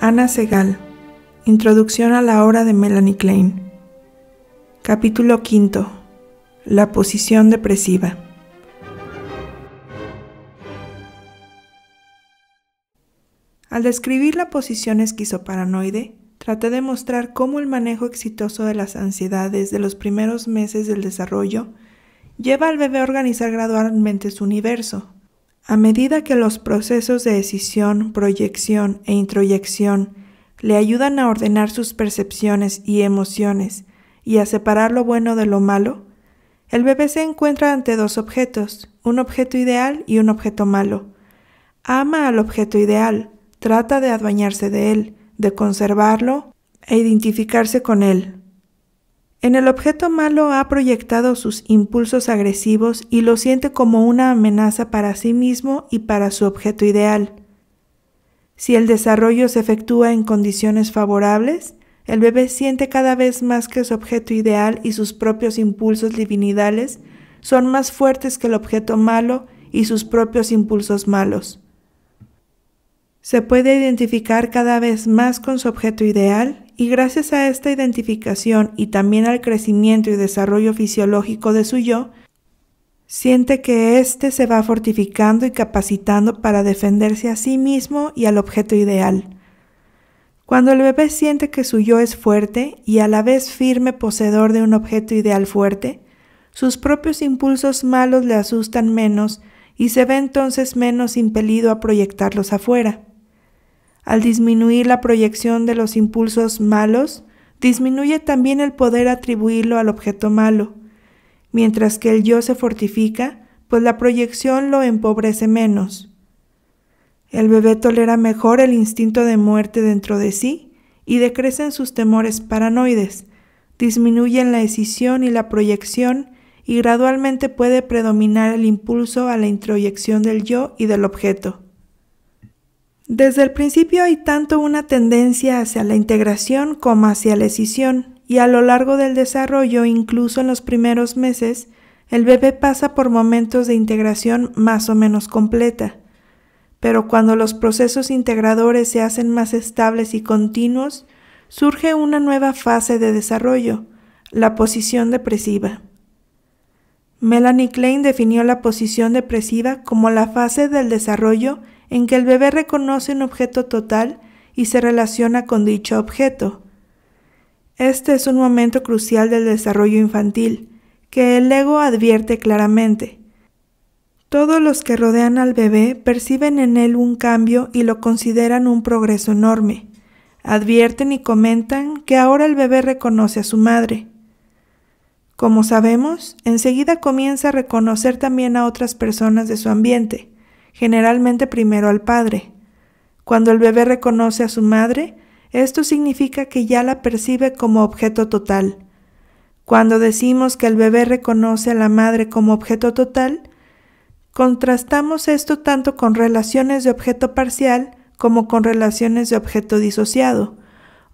Ana Segal. Introducción a la obra de Melanie Klein. Capítulo V. La posición depresiva. Al describir la posición esquizoparanoide, traté de mostrar cómo el manejo exitoso de las ansiedades de los primeros meses del desarrollo lleva al bebé a organizar gradualmente su universo, a medida que los procesos de decisión, proyección e introyección le ayudan a ordenar sus percepciones y emociones y a separar lo bueno de lo malo, el bebé se encuentra ante dos objetos, un objeto ideal y un objeto malo. Ama al objeto ideal, trata de adueñarse de él, de conservarlo e identificarse con él. En el objeto malo ha proyectado sus impulsos agresivos y lo siente como una amenaza para sí mismo y para su objeto ideal. Si el desarrollo se efectúa en condiciones favorables, el bebé siente cada vez más que su objeto ideal y sus propios impulsos divinidales son más fuertes que el objeto malo y sus propios impulsos malos. Se puede identificar cada vez más con su objeto ideal y gracias a esta identificación y también al crecimiento y desarrollo fisiológico de su yo, siente que éste se va fortificando y capacitando para defenderse a sí mismo y al objeto ideal. Cuando el bebé siente que su yo es fuerte y a la vez firme poseedor de un objeto ideal fuerte, sus propios impulsos malos le asustan menos y se ve entonces menos impelido a proyectarlos afuera. Al disminuir la proyección de los impulsos malos, disminuye también el poder atribuirlo al objeto malo. Mientras que el yo se fortifica, pues la proyección lo empobrece menos. El bebé tolera mejor el instinto de muerte dentro de sí y decrecen sus temores paranoides, disminuyen la escisión y la proyección y gradualmente puede predominar el impulso a la introyección del yo y del objeto. Desde el principio hay tanto una tendencia hacia la integración como hacia la escisión, y a lo largo del desarrollo, incluso en los primeros meses, el bebé pasa por momentos de integración más o menos completa. Pero cuando los procesos integradores se hacen más estables y continuos, surge una nueva fase de desarrollo, la posición depresiva. Melanie Klein definió la posición depresiva como la fase del desarrollo en que el bebé reconoce un objeto total y se relaciona con dicho objeto. Este es un momento crucial del desarrollo infantil, que el ego advierte claramente. Todos los que rodean al bebé perciben en él un cambio y lo consideran un progreso enorme. Advierten y comentan que ahora el bebé reconoce a su madre. Como sabemos, enseguida comienza a reconocer también a otras personas de su ambiente generalmente primero al padre. Cuando el bebé reconoce a su madre, esto significa que ya la percibe como objeto total. Cuando decimos que el bebé reconoce a la madre como objeto total, contrastamos esto tanto con relaciones de objeto parcial como con relaciones de objeto disociado,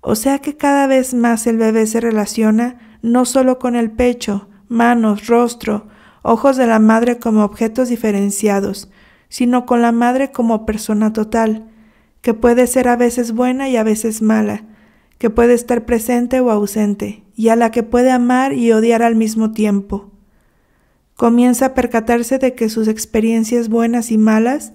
o sea que cada vez más el bebé se relaciona no solo con el pecho, manos, rostro, ojos de la madre como objetos diferenciados, sino con la madre como persona total, que puede ser a veces buena y a veces mala, que puede estar presente o ausente, y a la que puede amar y odiar al mismo tiempo. Comienza a percatarse de que sus experiencias buenas y malas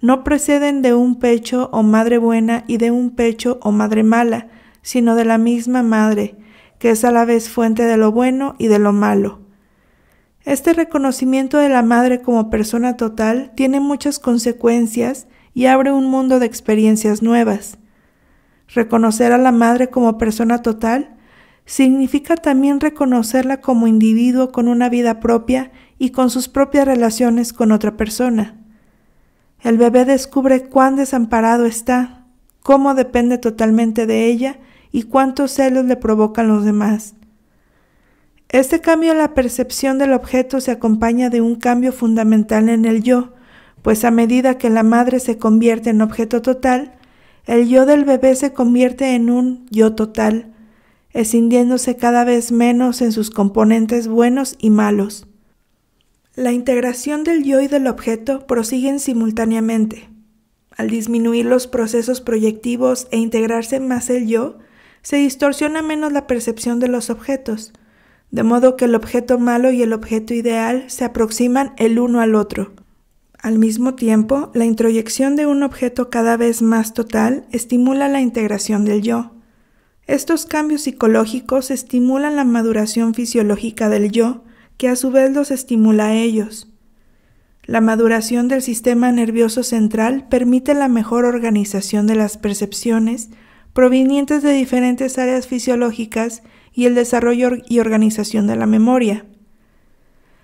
no proceden de un pecho o madre buena y de un pecho o madre mala, sino de la misma madre, que es a la vez fuente de lo bueno y de lo malo. Este reconocimiento de la madre como persona total tiene muchas consecuencias y abre un mundo de experiencias nuevas. Reconocer a la madre como persona total significa también reconocerla como individuo con una vida propia y con sus propias relaciones con otra persona. El bebé descubre cuán desamparado está, cómo depende totalmente de ella y cuántos celos le provocan los demás. Este cambio en la percepción del objeto se acompaña de un cambio fundamental en el yo, pues a medida que la madre se convierte en objeto total, el yo del bebé se convierte en un yo total, escindiéndose cada vez menos en sus componentes buenos y malos. La integración del yo y del objeto prosiguen simultáneamente. Al disminuir los procesos proyectivos e integrarse más el yo, se distorsiona menos la percepción de los objetos, de modo que el objeto malo y el objeto ideal se aproximan el uno al otro. Al mismo tiempo, la introyección de un objeto cada vez más total estimula la integración del yo. Estos cambios psicológicos estimulan la maduración fisiológica del yo, que a su vez los estimula a ellos. La maduración del sistema nervioso central permite la mejor organización de las percepciones provenientes de diferentes áreas fisiológicas y el desarrollo y organización de la memoria.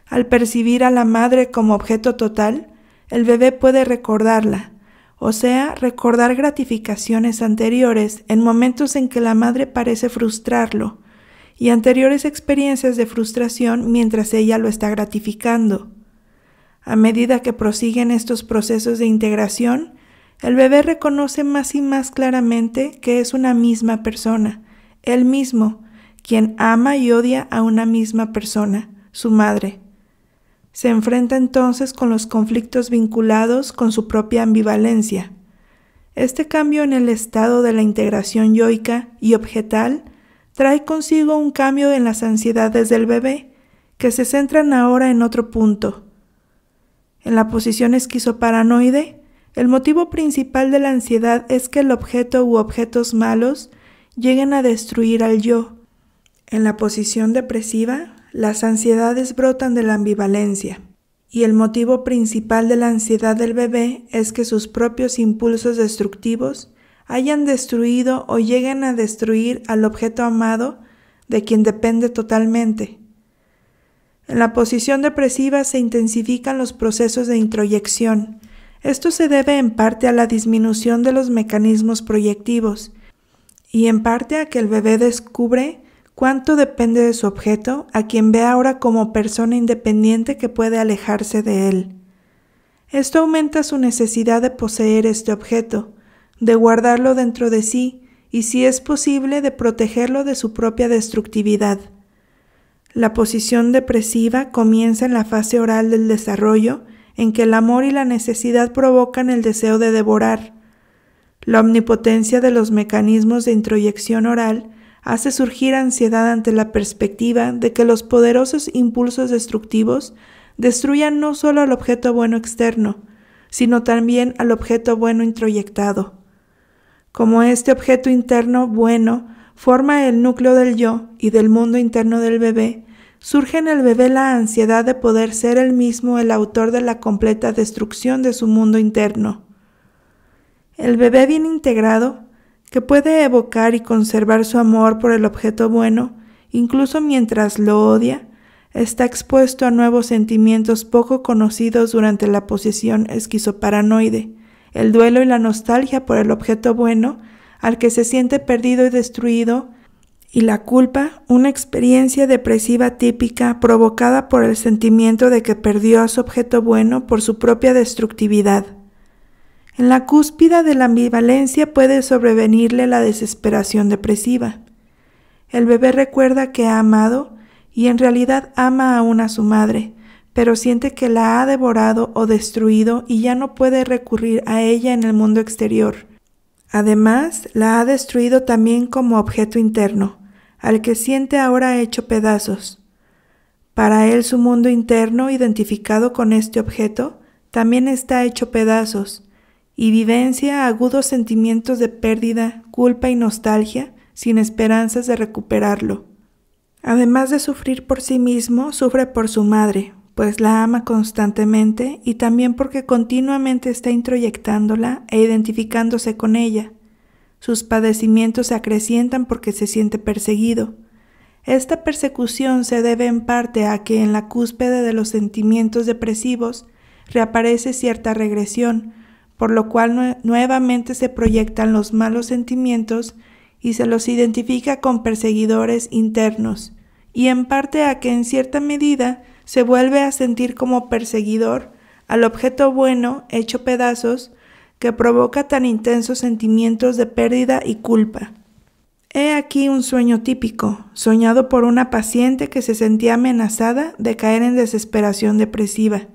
Al percibir a la madre como objeto total, el bebé puede recordarla, o sea, recordar gratificaciones anteriores en momentos en que la madre parece frustrarlo, y anteriores experiencias de frustración mientras ella lo está gratificando. A medida que prosiguen estos procesos de integración, el bebé reconoce más y más claramente que es una misma persona, él mismo, quien ama y odia a una misma persona, su madre. Se enfrenta entonces con los conflictos vinculados con su propia ambivalencia. Este cambio en el estado de la integración yoica y objetal trae consigo un cambio en las ansiedades del bebé, que se centran ahora en otro punto. En la posición esquizoparanoide, el motivo principal de la ansiedad es que el objeto u objetos malos lleguen a destruir al yo, en la posición depresiva, las ansiedades brotan de la ambivalencia, y el motivo principal de la ansiedad del bebé es que sus propios impulsos destructivos hayan destruido o lleguen a destruir al objeto amado de quien depende totalmente. En la posición depresiva se intensifican los procesos de introyección. Esto se debe en parte a la disminución de los mecanismos proyectivos y en parte a que el bebé descubre cuánto depende de su objeto a quien ve ahora como persona independiente que puede alejarse de él. Esto aumenta su necesidad de poseer este objeto, de guardarlo dentro de sí y, si es posible, de protegerlo de su propia destructividad. La posición depresiva comienza en la fase oral del desarrollo, en que el amor y la necesidad provocan el deseo de devorar. La omnipotencia de los mecanismos de introyección oral hace surgir ansiedad ante la perspectiva de que los poderosos impulsos destructivos destruyan no solo al objeto bueno externo, sino también al objeto bueno introyectado. Como este objeto interno bueno forma el núcleo del yo y del mundo interno del bebé, surge en el bebé la ansiedad de poder ser él mismo el autor de la completa destrucción de su mundo interno. El bebé bien integrado que puede evocar y conservar su amor por el objeto bueno, incluso mientras lo odia, está expuesto a nuevos sentimientos poco conocidos durante la posesión esquizoparanoide, el duelo y la nostalgia por el objeto bueno al que se siente perdido y destruido, y la culpa, una experiencia depresiva típica provocada por el sentimiento de que perdió a su objeto bueno por su propia destructividad. En la cúspida de la ambivalencia puede sobrevenirle la desesperación depresiva. El bebé recuerda que ha amado y en realidad ama aún a su madre, pero siente que la ha devorado o destruido y ya no puede recurrir a ella en el mundo exterior. Además, la ha destruido también como objeto interno, al que siente ahora hecho pedazos. Para él su mundo interno, identificado con este objeto, también está hecho pedazos, y vivencia agudos sentimientos de pérdida, culpa y nostalgia, sin esperanzas de recuperarlo. Además de sufrir por sí mismo, sufre por su madre, pues la ama constantemente y también porque continuamente está introyectándola e identificándose con ella. Sus padecimientos se acrecientan porque se siente perseguido. Esta persecución se debe en parte a que en la cúspide de los sentimientos depresivos reaparece cierta regresión, por lo cual nuevamente se proyectan los malos sentimientos y se los identifica con perseguidores internos, y en parte a que en cierta medida se vuelve a sentir como perseguidor al objeto bueno hecho pedazos que provoca tan intensos sentimientos de pérdida y culpa. He aquí un sueño típico, soñado por una paciente que se sentía amenazada de caer en desesperación depresiva.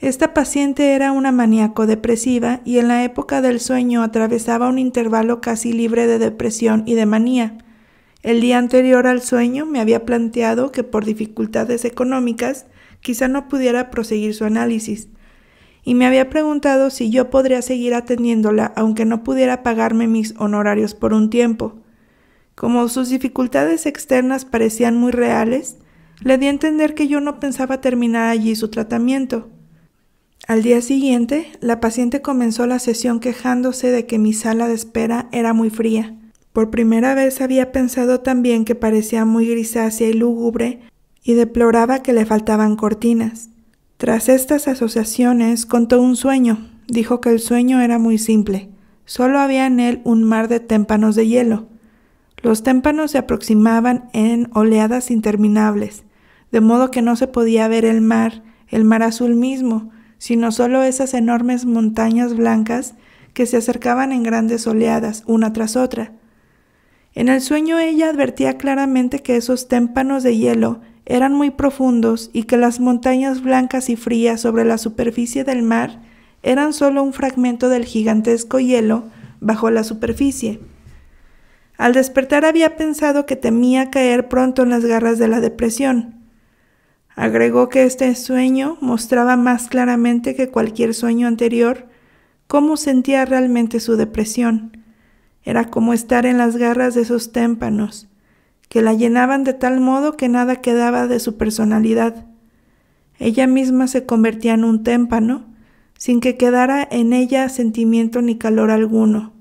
Esta paciente era una maníaco depresiva y en la época del sueño atravesaba un intervalo casi libre de depresión y de manía. El día anterior al sueño me había planteado que por dificultades económicas quizá no pudiera proseguir su análisis, y me había preguntado si yo podría seguir atendiéndola aunque no pudiera pagarme mis honorarios por un tiempo. Como sus dificultades externas parecían muy reales, le di a entender que yo no pensaba terminar allí su tratamiento al día siguiente, la paciente comenzó la sesión quejándose de que mi sala de espera era muy fría. Por primera vez había pensado también que parecía muy grisácea y lúgubre y deploraba que le faltaban cortinas. Tras estas asociaciones contó un sueño. Dijo que el sueño era muy simple. Solo había en él un mar de témpanos de hielo. Los témpanos se aproximaban en oleadas interminables, de modo que no se podía ver el mar, el mar azul mismo, sino solo esas enormes montañas blancas que se acercaban en grandes oleadas, una tras otra. En el sueño ella advertía claramente que esos témpanos de hielo eran muy profundos y que las montañas blancas y frías sobre la superficie del mar eran solo un fragmento del gigantesco hielo bajo la superficie. Al despertar había pensado que temía caer pronto en las garras de la depresión, Agregó que este sueño mostraba más claramente que cualquier sueño anterior cómo sentía realmente su depresión. Era como estar en las garras de esos témpanos, que la llenaban de tal modo que nada quedaba de su personalidad. Ella misma se convertía en un témpano, sin que quedara en ella sentimiento ni calor alguno.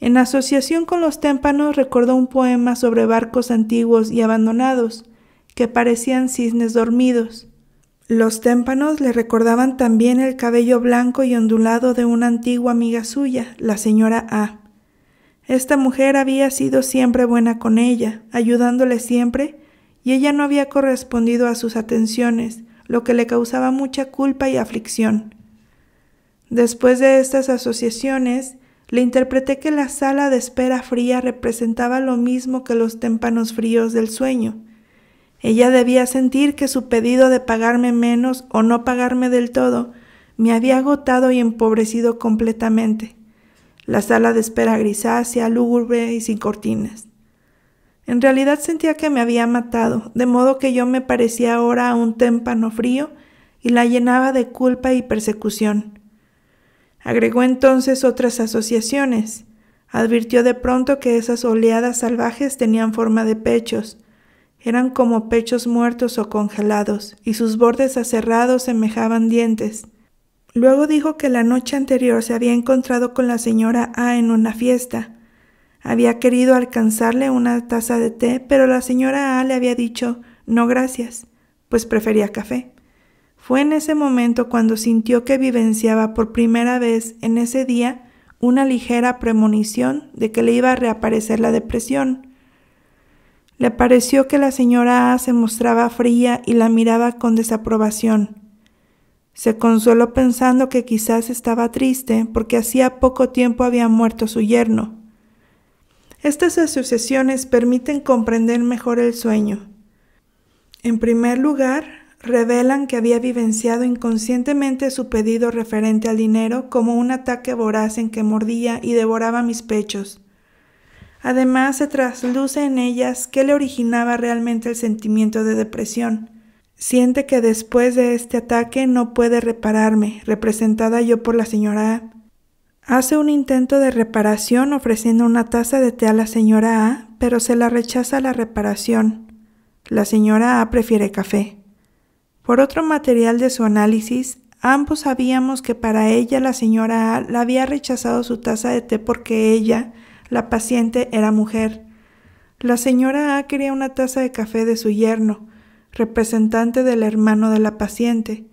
En asociación con los témpanos recordó un poema sobre barcos antiguos y abandonados, que parecían cisnes dormidos. Los témpanos le recordaban también el cabello blanco y ondulado de una antigua amiga suya, la señora A. Esta mujer había sido siempre buena con ella, ayudándole siempre, y ella no había correspondido a sus atenciones, lo que le causaba mucha culpa y aflicción. Después de estas asociaciones, le interpreté que la sala de espera fría representaba lo mismo que los témpanos fríos del sueño, ella debía sentir que su pedido de pagarme menos o no pagarme del todo me había agotado y empobrecido completamente. La sala de espera grisácea, lúgubre y sin cortinas. En realidad sentía que me había matado, de modo que yo me parecía ahora a un témpano frío y la llenaba de culpa y persecución. Agregó entonces otras asociaciones. Advirtió de pronto que esas oleadas salvajes tenían forma de pechos, eran como pechos muertos o congelados, y sus bordes aserrados semejaban dientes. Luego dijo que la noche anterior se había encontrado con la señora A en una fiesta. Había querido alcanzarle una taza de té, pero la señora A le había dicho no gracias, pues prefería café. Fue en ese momento cuando sintió que vivenciaba por primera vez en ese día una ligera premonición de que le iba a reaparecer la depresión. Le pareció que la señora A se mostraba fría y la miraba con desaprobación. Se consoló pensando que quizás estaba triste porque hacía poco tiempo había muerto su yerno. Estas asociaciones permiten comprender mejor el sueño. En primer lugar, revelan que había vivenciado inconscientemente su pedido referente al dinero como un ataque voraz en que mordía y devoraba mis pechos. Además, se trasluce en ellas qué le originaba realmente el sentimiento de depresión. Siente que después de este ataque no puede repararme, representada yo por la señora A. Hace un intento de reparación ofreciendo una taza de té a la señora A, pero se la rechaza la reparación. La señora A prefiere café. Por otro material de su análisis, ambos sabíamos que para ella la señora A la había rechazado su taza de té porque ella, la paciente era mujer. La señora A quería una taza de café de su yerno, representante del hermano de la paciente.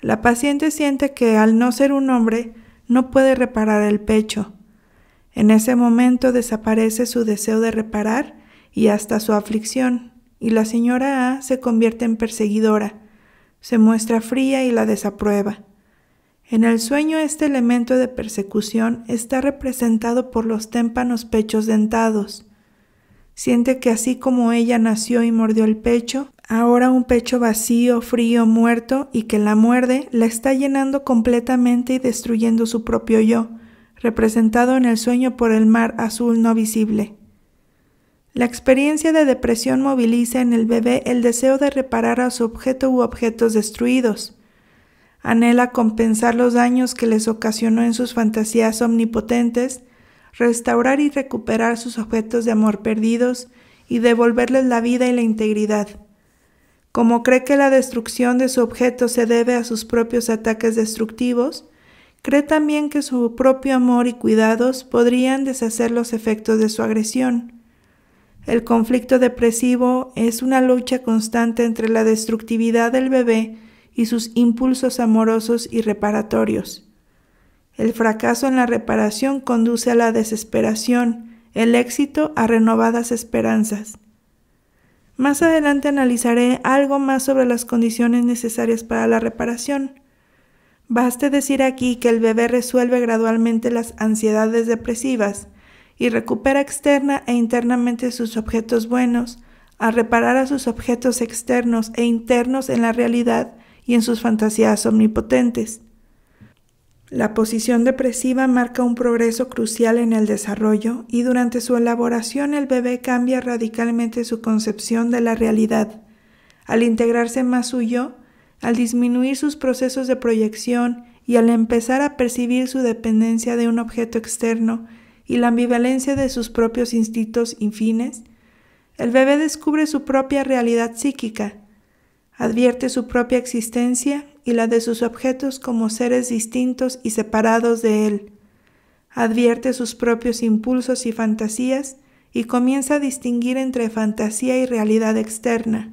La paciente siente que al no ser un hombre no puede reparar el pecho. En ese momento desaparece su deseo de reparar y hasta su aflicción, y la señora A se convierte en perseguidora, se muestra fría y la desaprueba. En el sueño este elemento de persecución está representado por los témpanos pechos dentados. Siente que así como ella nació y mordió el pecho, ahora un pecho vacío, frío, muerto y que la muerde, la está llenando completamente y destruyendo su propio yo, representado en el sueño por el mar azul no visible. La experiencia de depresión moviliza en el bebé el deseo de reparar a su objeto u objetos destruidos anhela compensar los daños que les ocasionó en sus fantasías omnipotentes, restaurar y recuperar sus objetos de amor perdidos y devolverles la vida y la integridad. Como cree que la destrucción de su objeto se debe a sus propios ataques destructivos, cree también que su propio amor y cuidados podrían deshacer los efectos de su agresión. El conflicto depresivo es una lucha constante entre la destructividad del bebé y sus impulsos amorosos y reparatorios. El fracaso en la reparación conduce a la desesperación, el éxito a renovadas esperanzas. Más adelante analizaré algo más sobre las condiciones necesarias para la reparación. Baste decir aquí que el bebé resuelve gradualmente las ansiedades depresivas y recupera externa e internamente sus objetos buenos, a reparar a sus objetos externos e internos en la realidad y en sus fantasías omnipotentes. La posición depresiva marca un progreso crucial en el desarrollo y durante su elaboración el bebé cambia radicalmente su concepción de la realidad. Al integrarse más su yo, al disminuir sus procesos de proyección y al empezar a percibir su dependencia de un objeto externo y la ambivalencia de sus propios instintos infines, el bebé descubre su propia realidad psíquica, advierte su propia existencia y la de sus objetos como seres distintos y separados de él, advierte sus propios impulsos y fantasías y comienza a distinguir entre fantasía y realidad externa.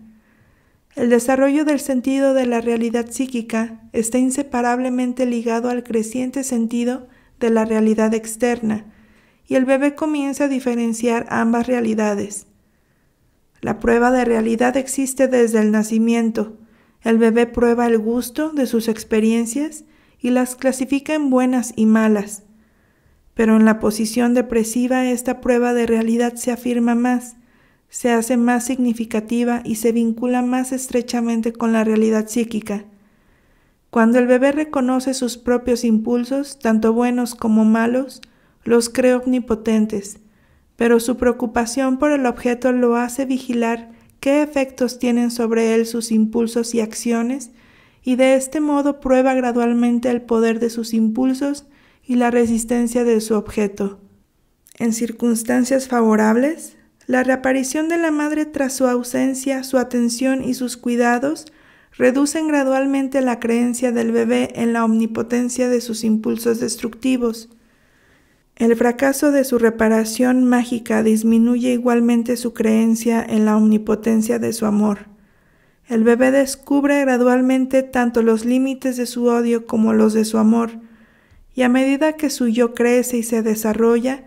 El desarrollo del sentido de la realidad psíquica está inseparablemente ligado al creciente sentido de la realidad externa, y el bebé comienza a diferenciar ambas realidades. La prueba de realidad existe desde el nacimiento. El bebé prueba el gusto de sus experiencias y las clasifica en buenas y malas. Pero en la posición depresiva esta prueba de realidad se afirma más, se hace más significativa y se vincula más estrechamente con la realidad psíquica. Cuando el bebé reconoce sus propios impulsos, tanto buenos como malos, los cree omnipotentes, pero su preocupación por el objeto lo hace vigilar qué efectos tienen sobre él sus impulsos y acciones, y de este modo prueba gradualmente el poder de sus impulsos y la resistencia de su objeto. En circunstancias favorables, la reaparición de la madre tras su ausencia, su atención y sus cuidados reducen gradualmente la creencia del bebé en la omnipotencia de sus impulsos destructivos. El fracaso de su reparación mágica disminuye igualmente su creencia en la omnipotencia de su amor. El bebé descubre gradualmente tanto los límites de su odio como los de su amor, y a medida que su yo crece y se desarrolla,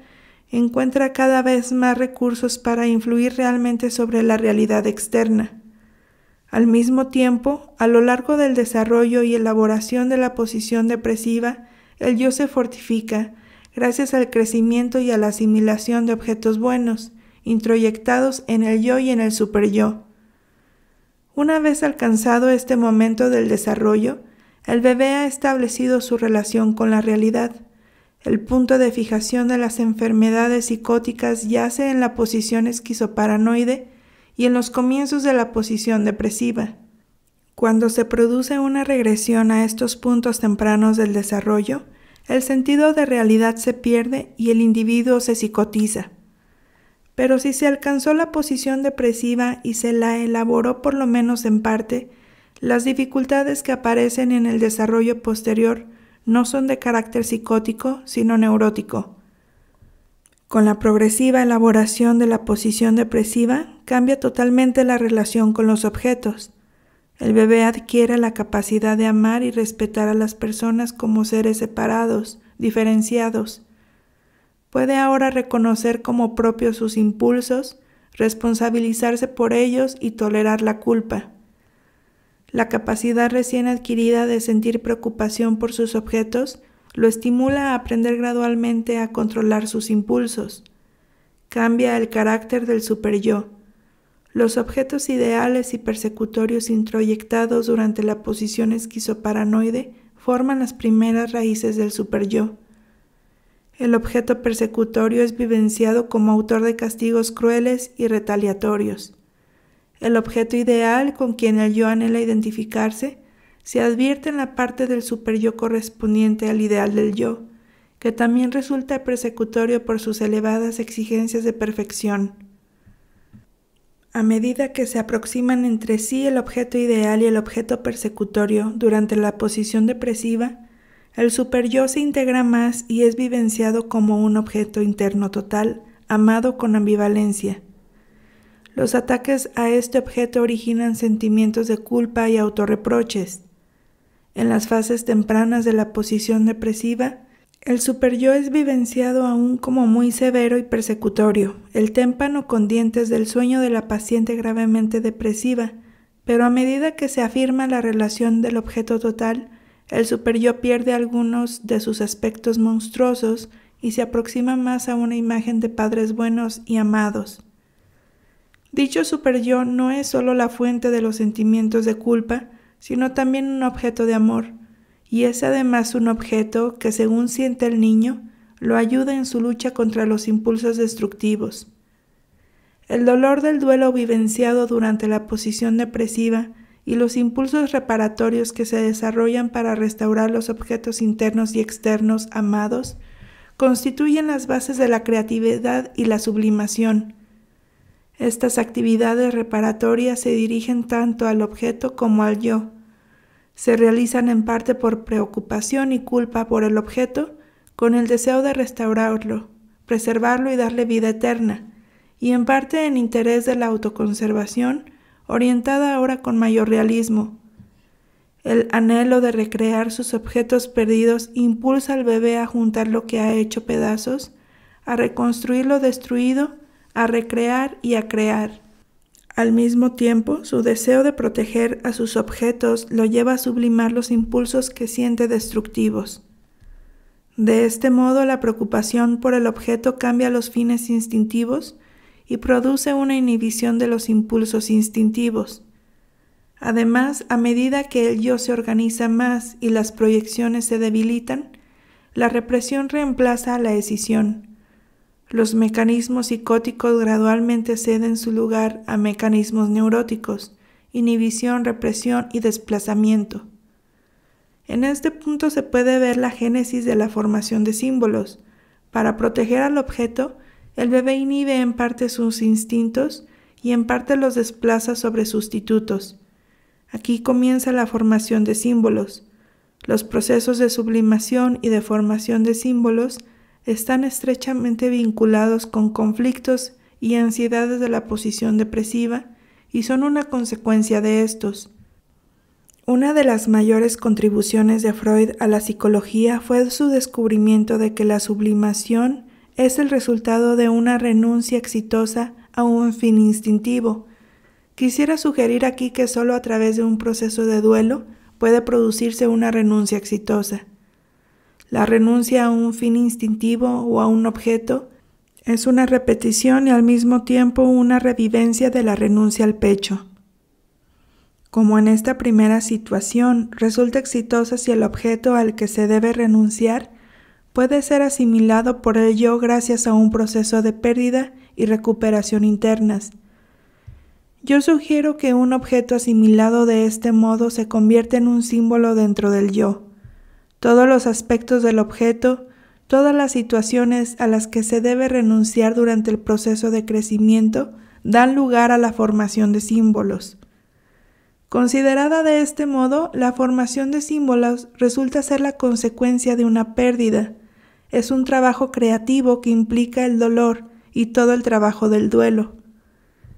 encuentra cada vez más recursos para influir realmente sobre la realidad externa. Al mismo tiempo, a lo largo del desarrollo y elaboración de la posición depresiva, el yo se fortifica, gracias al crecimiento y a la asimilación de objetos buenos, introyectados en el yo y en el superyo. Una vez alcanzado este momento del desarrollo, el bebé ha establecido su relación con la realidad. El punto de fijación de las enfermedades psicóticas yace en la posición esquizoparanoide y en los comienzos de la posición depresiva. Cuando se produce una regresión a estos puntos tempranos del desarrollo, el sentido de realidad se pierde y el individuo se psicotiza. Pero si se alcanzó la posición depresiva y se la elaboró por lo menos en parte, las dificultades que aparecen en el desarrollo posterior no son de carácter psicótico, sino neurótico. Con la progresiva elaboración de la posición depresiva, cambia totalmente la relación con los objetos el bebé adquiere la capacidad de amar y respetar a las personas como seres separados, diferenciados. Puede ahora reconocer como propios sus impulsos, responsabilizarse por ellos y tolerar la culpa. La capacidad recién adquirida de sentir preocupación por sus objetos lo estimula a aprender gradualmente a controlar sus impulsos. Cambia el carácter del super-yo los objetos ideales y persecutorios introyectados durante la posición esquizoparanoide forman las primeras raíces del superyo. El objeto persecutorio es vivenciado como autor de castigos crueles y retaliatorios. El objeto ideal con quien el yo anhela identificarse se advierte en la parte del superyo correspondiente al ideal del yo, que también resulta persecutorio por sus elevadas exigencias de perfección. A medida que se aproximan entre sí el objeto ideal y el objeto persecutorio durante la posición depresiva, el superyo se integra más y es vivenciado como un objeto interno total, amado con ambivalencia. Los ataques a este objeto originan sentimientos de culpa y autorreproches. En las fases tempranas de la posición depresiva, el superyo es vivenciado aún como muy severo y persecutorio, el témpano con dientes del sueño de la paciente gravemente depresiva, pero a medida que se afirma la relación del objeto total, el superyo pierde algunos de sus aspectos monstruosos y se aproxima más a una imagen de padres buenos y amados. Dicho superyo no es solo la fuente de los sentimientos de culpa, sino también un objeto de amor, y es además un objeto que, según siente el niño, lo ayuda en su lucha contra los impulsos destructivos. El dolor del duelo vivenciado durante la posición depresiva y los impulsos reparatorios que se desarrollan para restaurar los objetos internos y externos amados constituyen las bases de la creatividad y la sublimación. Estas actividades reparatorias se dirigen tanto al objeto como al yo, se realizan en parte por preocupación y culpa por el objeto, con el deseo de restaurarlo, preservarlo y darle vida eterna, y en parte en interés de la autoconservación, orientada ahora con mayor realismo. El anhelo de recrear sus objetos perdidos impulsa al bebé a juntar lo que ha hecho pedazos, a reconstruir lo destruido, a recrear y a crear. Al mismo tiempo, su deseo de proteger a sus objetos lo lleva a sublimar los impulsos que siente destructivos. De este modo, la preocupación por el objeto cambia los fines instintivos y produce una inhibición de los impulsos instintivos. Además, a medida que el yo se organiza más y las proyecciones se debilitan, la represión reemplaza a la decisión. Los mecanismos psicóticos gradualmente ceden su lugar a mecanismos neuróticos, inhibición, represión y desplazamiento. En este punto se puede ver la génesis de la formación de símbolos. Para proteger al objeto, el bebé inhibe en parte sus instintos y en parte los desplaza sobre sustitutos. Aquí comienza la formación de símbolos. Los procesos de sublimación y de formación de símbolos están estrechamente vinculados con conflictos y ansiedades de la posición depresiva y son una consecuencia de estos. Una de las mayores contribuciones de Freud a la psicología fue su descubrimiento de que la sublimación es el resultado de una renuncia exitosa a un fin instintivo. Quisiera sugerir aquí que solo a través de un proceso de duelo puede producirse una renuncia exitosa. La renuncia a un fin instintivo o a un objeto es una repetición y al mismo tiempo una revivencia de la renuncia al pecho. Como en esta primera situación resulta exitosa si el objeto al que se debe renunciar puede ser asimilado por el yo gracias a un proceso de pérdida y recuperación internas. Yo sugiero que un objeto asimilado de este modo se convierte en un símbolo dentro del yo todos los aspectos del objeto, todas las situaciones a las que se debe renunciar durante el proceso de crecimiento dan lugar a la formación de símbolos. Considerada de este modo, la formación de símbolos resulta ser la consecuencia de una pérdida. Es un trabajo creativo que implica el dolor y todo el trabajo del duelo.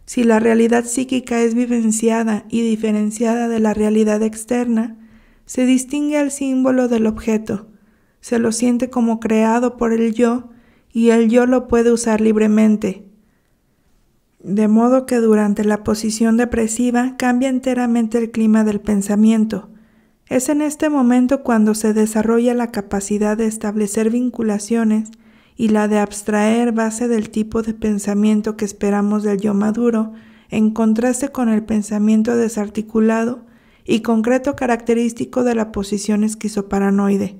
Si la realidad psíquica es vivenciada y diferenciada de la realidad externa, se distingue al símbolo del objeto, se lo siente como creado por el yo y el yo lo puede usar libremente. De modo que durante la posición depresiva cambia enteramente el clima del pensamiento. Es en este momento cuando se desarrolla la capacidad de establecer vinculaciones y la de abstraer base del tipo de pensamiento que esperamos del yo maduro, en contraste con el pensamiento desarticulado y concreto característico de la posición esquizoparanoide.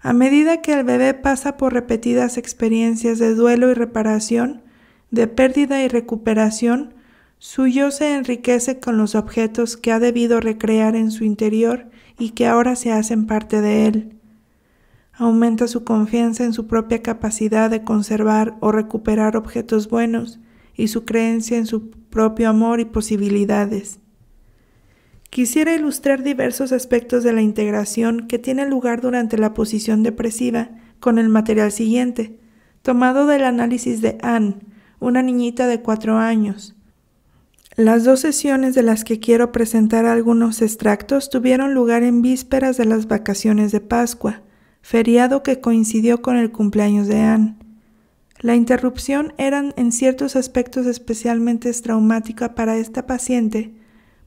A medida que el bebé pasa por repetidas experiencias de duelo y reparación, de pérdida y recuperación, su yo se enriquece con los objetos que ha debido recrear en su interior y que ahora se hacen parte de él. Aumenta su confianza en su propia capacidad de conservar o recuperar objetos buenos y su creencia en su propio amor y posibilidades. Quisiera ilustrar diversos aspectos de la integración que tiene lugar durante la posición depresiva con el material siguiente, tomado del análisis de Anne, una niñita de cuatro años. Las dos sesiones de las que quiero presentar algunos extractos tuvieron lugar en vísperas de las vacaciones de Pascua, feriado que coincidió con el cumpleaños de Anne. La interrupción era en ciertos aspectos especialmente traumática para esta paciente,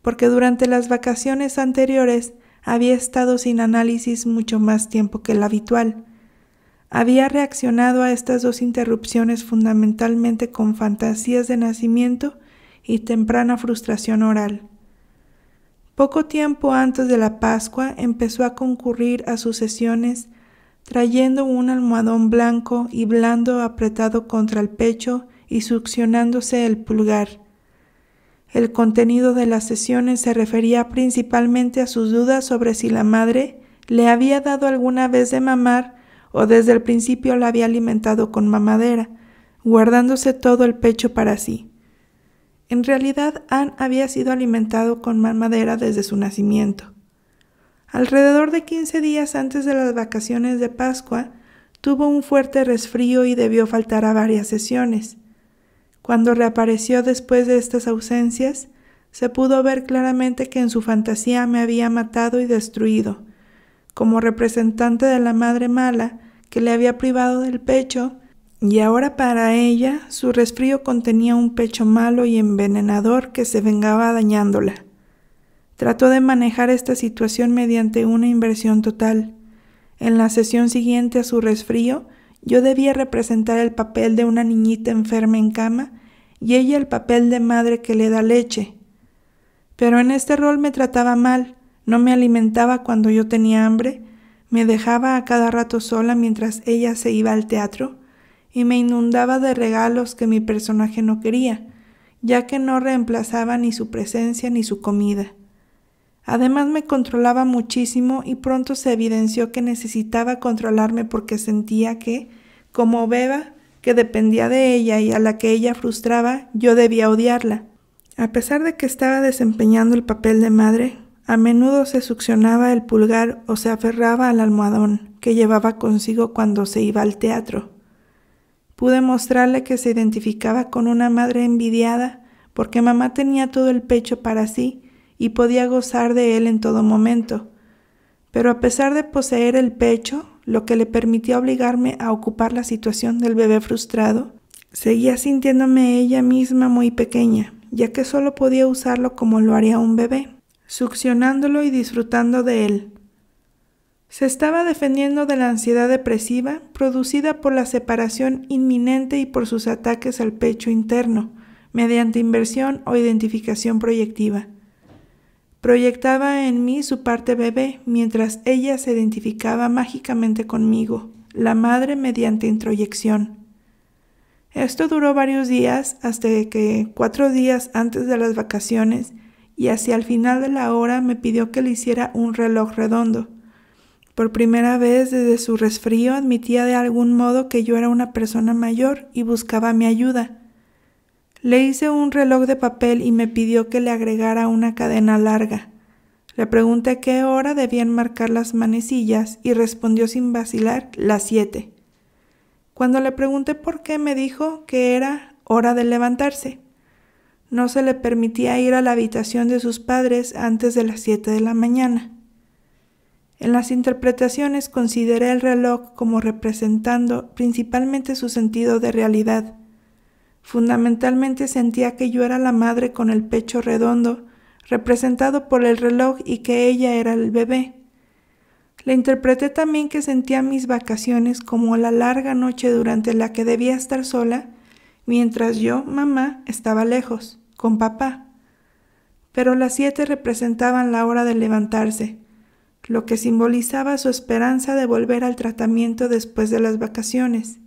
porque durante las vacaciones anteriores había estado sin análisis mucho más tiempo que el habitual. Había reaccionado a estas dos interrupciones fundamentalmente con fantasías de nacimiento y temprana frustración oral. Poco tiempo antes de la Pascua empezó a concurrir a sus sesiones trayendo un almohadón blanco y blando apretado contra el pecho y succionándose el pulgar. El contenido de las sesiones se refería principalmente a sus dudas sobre si la madre le había dado alguna vez de mamar o desde el principio la había alimentado con mamadera, guardándose todo el pecho para sí. En realidad, Ann había sido alimentado con mamadera desde su nacimiento. Alrededor de 15 días antes de las vacaciones de Pascua, tuvo un fuerte resfrío y debió faltar a varias sesiones. Cuando reapareció después de estas ausencias, se pudo ver claramente que en su fantasía me había matado y destruido. Como representante de la madre mala, que le había privado del pecho, y ahora para ella su resfrío contenía un pecho malo y envenenador que se vengaba dañándola. Trató de manejar esta situación mediante una inversión total. En la sesión siguiente a su resfrío, yo debía representar el papel de una niñita enferma en cama y ella el papel de madre que le da leche. Pero en este rol me trataba mal, no me alimentaba cuando yo tenía hambre, me dejaba a cada rato sola mientras ella se iba al teatro y me inundaba de regalos que mi personaje no quería, ya que no reemplazaba ni su presencia ni su comida. Además me controlaba muchísimo y pronto se evidenció que necesitaba controlarme porque sentía que, como beba, que dependía de ella y a la que ella frustraba, yo debía odiarla. A pesar de que estaba desempeñando el papel de madre, a menudo se succionaba el pulgar o se aferraba al almohadón que llevaba consigo cuando se iba al teatro. Pude mostrarle que se identificaba con una madre envidiada porque mamá tenía todo el pecho para sí y podía gozar de él en todo momento. Pero a pesar de poseer el pecho, lo que le permitía obligarme a ocupar la situación del bebé frustrado, seguía sintiéndome ella misma muy pequeña, ya que solo podía usarlo como lo haría un bebé, succionándolo y disfrutando de él. Se estaba defendiendo de la ansiedad depresiva producida por la separación inminente y por sus ataques al pecho interno, mediante inversión o identificación proyectiva. Proyectaba en mí su parte bebé mientras ella se identificaba mágicamente conmigo, la madre mediante introyección. Esto duró varios días hasta que, cuatro días antes de las vacaciones y hacia el final de la hora, me pidió que le hiciera un reloj redondo. Por primera vez desde su resfrío admitía de algún modo que yo era una persona mayor y buscaba mi ayuda le hice un reloj de papel y me pidió que le agregara una cadena larga. Le pregunté qué hora debían marcar las manecillas y respondió sin vacilar las siete. Cuando le pregunté por qué me dijo que era hora de levantarse. No se le permitía ir a la habitación de sus padres antes de las siete de la mañana. En las interpretaciones consideré el reloj como representando principalmente su sentido de realidad Fundamentalmente sentía que yo era la madre con el pecho redondo, representado por el reloj y que ella era el bebé. Le interpreté también que sentía mis vacaciones como la larga noche durante la que debía estar sola, mientras yo, mamá, estaba lejos, con papá. Pero las siete representaban la hora de levantarse, lo que simbolizaba su esperanza de volver al tratamiento después de las vacaciones.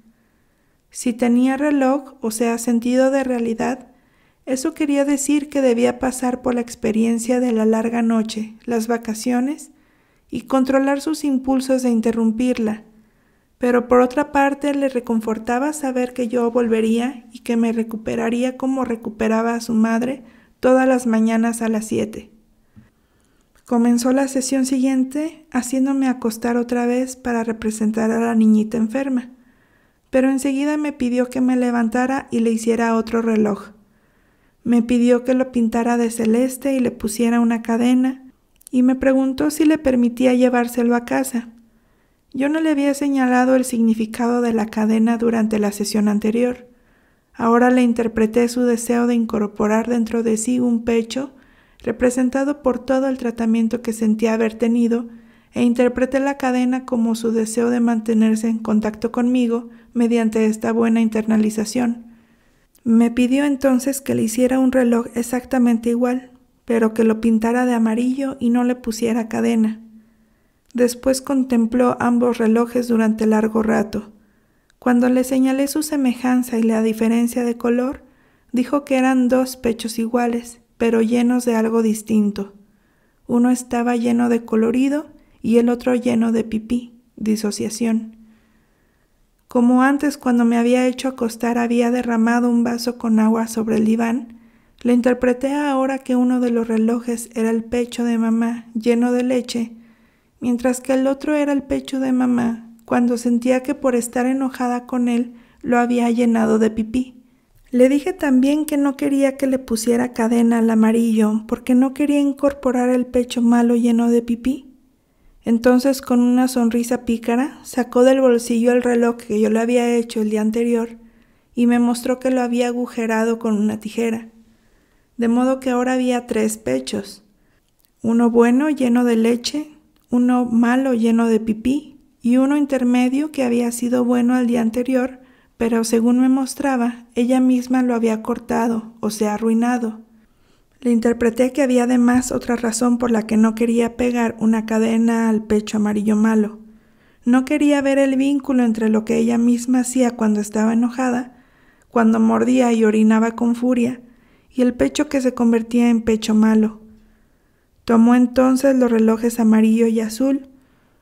Si tenía reloj, o sea, sentido de realidad, eso quería decir que debía pasar por la experiencia de la larga noche, las vacaciones, y controlar sus impulsos de interrumpirla. Pero por otra parte le reconfortaba saber que yo volvería y que me recuperaría como recuperaba a su madre todas las mañanas a las 7. Comenzó la sesión siguiente haciéndome acostar otra vez para representar a la niñita enferma pero enseguida me pidió que me levantara y le hiciera otro reloj. Me pidió que lo pintara de celeste y le pusiera una cadena, y me preguntó si le permitía llevárselo a casa. Yo no le había señalado el significado de la cadena durante la sesión anterior. Ahora le interpreté su deseo de incorporar dentro de sí un pecho, representado por todo el tratamiento que sentía haber tenido e interpreté la cadena como su deseo de mantenerse en contacto conmigo mediante esta buena internalización. Me pidió entonces que le hiciera un reloj exactamente igual, pero que lo pintara de amarillo y no le pusiera cadena. Después contempló ambos relojes durante largo rato. Cuando le señalé su semejanza y la diferencia de color, dijo que eran dos pechos iguales, pero llenos de algo distinto. Uno estaba lleno de colorido y el otro lleno de pipí, disociación. Como antes cuando me había hecho acostar había derramado un vaso con agua sobre el diván, le interpreté ahora que uno de los relojes era el pecho de mamá lleno de leche, mientras que el otro era el pecho de mamá cuando sentía que por estar enojada con él lo había llenado de pipí. Le dije también que no quería que le pusiera cadena al amarillo porque no quería incorporar el pecho malo lleno de pipí. Entonces, con una sonrisa pícara, sacó del bolsillo el reloj que yo le había hecho el día anterior y me mostró que lo había agujerado con una tijera. De modo que ahora había tres pechos, uno bueno lleno de leche, uno malo lleno de pipí y uno intermedio que había sido bueno al día anterior, pero según me mostraba, ella misma lo había cortado, o se ha arruinado. Le interpreté que había además otra razón por la que no quería pegar una cadena al pecho amarillo malo. No quería ver el vínculo entre lo que ella misma hacía cuando estaba enojada, cuando mordía y orinaba con furia, y el pecho que se convertía en pecho malo. Tomó entonces los relojes amarillo y azul,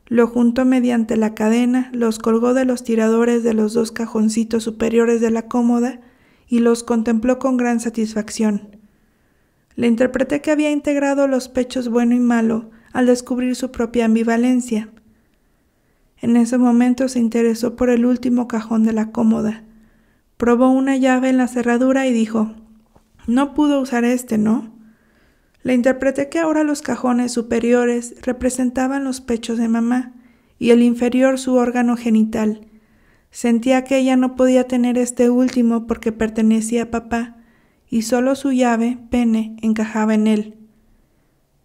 lo juntó mediante la cadena, los colgó de los tiradores de los dos cajoncitos superiores de la cómoda y los contempló con gran satisfacción. Le interpreté que había integrado los pechos bueno y malo al descubrir su propia ambivalencia. En ese momento se interesó por el último cajón de la cómoda. Probó una llave en la cerradura y dijo, No pudo usar este, ¿no? Le interpreté que ahora los cajones superiores representaban los pechos de mamá y el inferior su órgano genital. Sentía que ella no podía tener este último porque pertenecía a papá y solo su llave, pene, encajaba en él.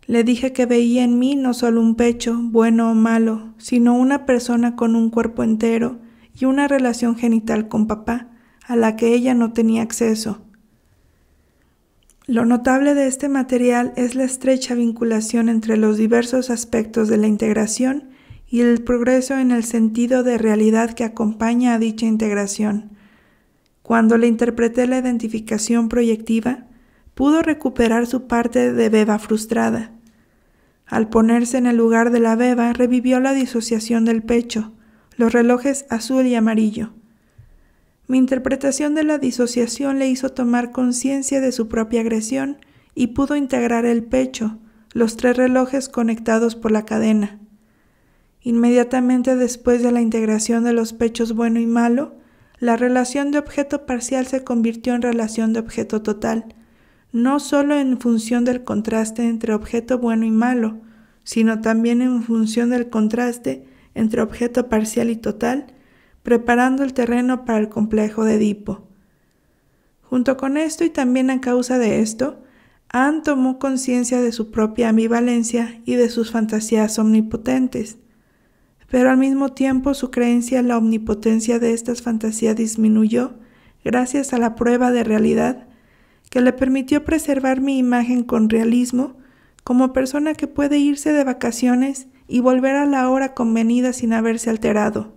Le dije que veía en mí no solo un pecho, bueno o malo, sino una persona con un cuerpo entero y una relación genital con papá, a la que ella no tenía acceso. Lo notable de este material es la estrecha vinculación entre los diversos aspectos de la integración y el progreso en el sentido de realidad que acompaña a dicha integración. Cuando le interpreté la identificación proyectiva, pudo recuperar su parte de beba frustrada. Al ponerse en el lugar de la beba, revivió la disociación del pecho, los relojes azul y amarillo. Mi interpretación de la disociación le hizo tomar conciencia de su propia agresión y pudo integrar el pecho, los tres relojes conectados por la cadena. Inmediatamente después de la integración de los pechos bueno y malo, la relación de objeto parcial se convirtió en relación de objeto total, no solo en función del contraste entre objeto bueno y malo, sino también en función del contraste entre objeto parcial y total, preparando el terreno para el complejo de Edipo. Junto con esto y también a causa de esto, Anne tomó conciencia de su propia ambivalencia y de sus fantasías omnipotentes pero al mismo tiempo su creencia en la omnipotencia de estas fantasías disminuyó gracias a la prueba de realidad que le permitió preservar mi imagen con realismo como persona que puede irse de vacaciones y volver a la hora convenida sin haberse alterado.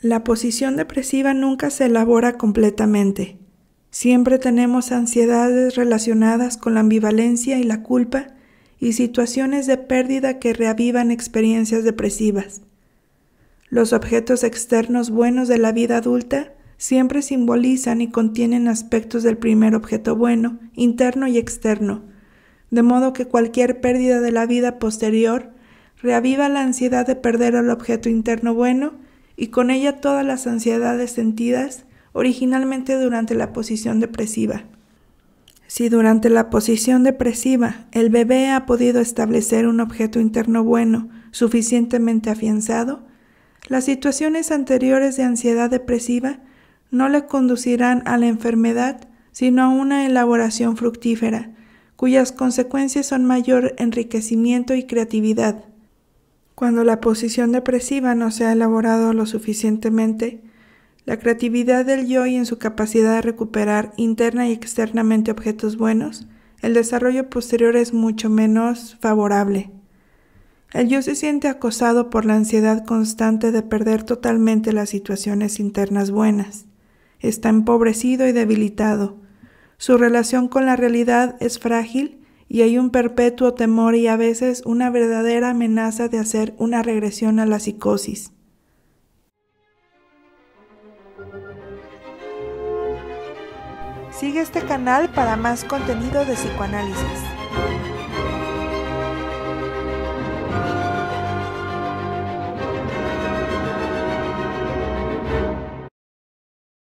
La posición depresiva nunca se elabora completamente. Siempre tenemos ansiedades relacionadas con la ambivalencia y la culpa y situaciones de pérdida que reavivan experiencias depresivas. Los objetos externos buenos de la vida adulta siempre simbolizan y contienen aspectos del primer objeto bueno, interno y externo, de modo que cualquier pérdida de la vida posterior reaviva la ansiedad de perder al objeto interno bueno y con ella todas las ansiedades sentidas originalmente durante la posición depresiva. Si durante la posición depresiva el bebé ha podido establecer un objeto interno bueno suficientemente afianzado, las situaciones anteriores de ansiedad depresiva no le conducirán a la enfermedad, sino a una elaboración fructífera, cuyas consecuencias son mayor enriquecimiento y creatividad. Cuando la posición depresiva no se ha elaborado lo suficientemente, la creatividad del yo y en su capacidad de recuperar interna y externamente objetos buenos, el desarrollo posterior es mucho menos favorable. El yo se siente acosado por la ansiedad constante de perder totalmente las situaciones internas buenas. Está empobrecido y debilitado. Su relación con la realidad es frágil y hay un perpetuo temor y a veces una verdadera amenaza de hacer una regresión a la psicosis. Sigue este canal para más contenido de psicoanálisis.